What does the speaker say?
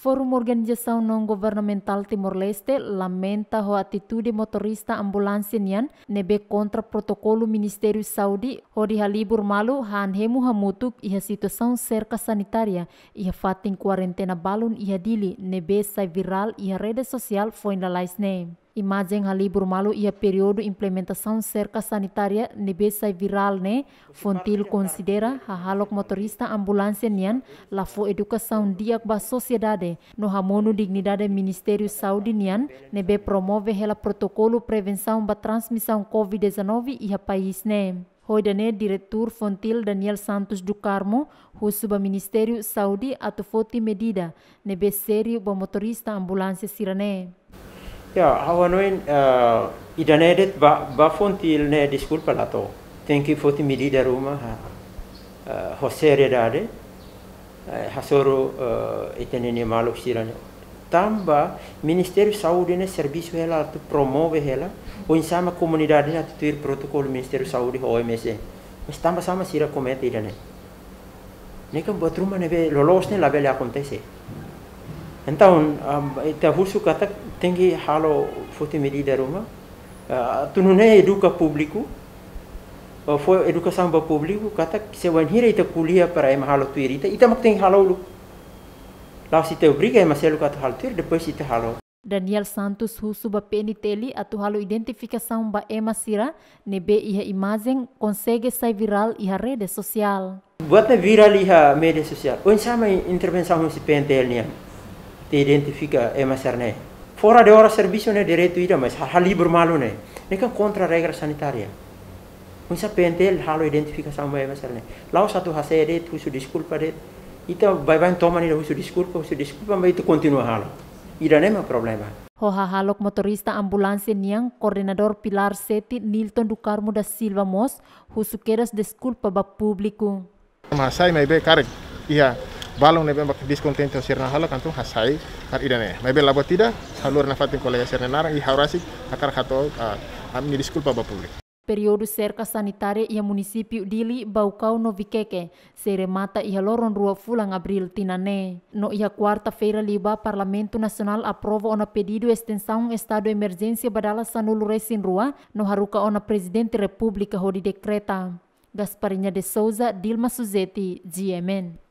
Forum Organisasi Non Governmental Timor-Leste lamenta ho attitude motorista ambulansin nebe kontra protokolo Ministério Saudi ho di halibur malu han hemu hamutuk iha situação serka sanitaria iha fatin quarentena balun iha dili nebe sa viral iha rede sosial foi na Imagem halibur malu ia e período implementação cerca sanitária nebesa e viral ne Fontil considera hahalok motorista ambulância nian lafo educação diak ba sociedade no hamono dignidade Ministério Saúde nian nebe promove hela protocolo prevenção ba transmissão COVID-19 ia e país Hoy dene direktur Fontil Daniel Santos do Carmo, husuba Saudi Saúde Foti medida nebe seri ba motorista ambulância sirane ya har noen uh, I den edet ba var til ne i skolpalato. Tenki foti midi daruma ha uh, hosere dade. Uh, hasoro uh, itenene malo ne. Tamba ministeri Saudi ne servisu hela ela tu promove ela o insama comunidade na tuir protocolo Ministério de Saúde OMS. Mas tamba sama sira comete idane. Nekam buat Ne nebe lolos ne la le acontece. Então, a Vursukata tem que halo fote medida Roma. Tu não é educa público, foi educação para público, kata se o anhira ita kuliah para em halo tu irita, ita mak tem halo lu. Lá se te obriga em halo kata halo tu depois se te halo. Daniel Santos husu ba peniteli atu halo identificação ba ema sira nebe iha imagem consegue sair viral iha rede social. Buat viral iha media social. Onde sama intervenção se peniteli te identifica e maserne fora de ora serviço ne direito ida e mas halibur malu ne. Ne kontra kontra regra sanitária pentel halo identifica sama e maserne lau satu de tu su disculpa de ita bai bai toma ni su disculpa, su disculpa mai itu continua halo ida ma problema halok motorista ambulansi niang koordinador Pilar Seti Nilton Dukarmu da Silva Mos husukeras desculpa ba publiku. Masai mai be karek. Iya, e balong nebe bak discontento sirna hala kantung hasai kar idane mebe labo tida halur nafatin kolega sirna narang i haurasik akar hato amni diskul ba publik sanitare cerca munisipiu dili bau kau Dili vikeke Novikeke, seremata e loron rua fulang abril tinané. No ia kuarta feira liba, Parlamento nasional aprovo ona pedido extensão estado de badala sanulu resin rua, no haruka ona presidente república hodi dekreta Gasparinha de Souza, Dilma Suzeti, GMN.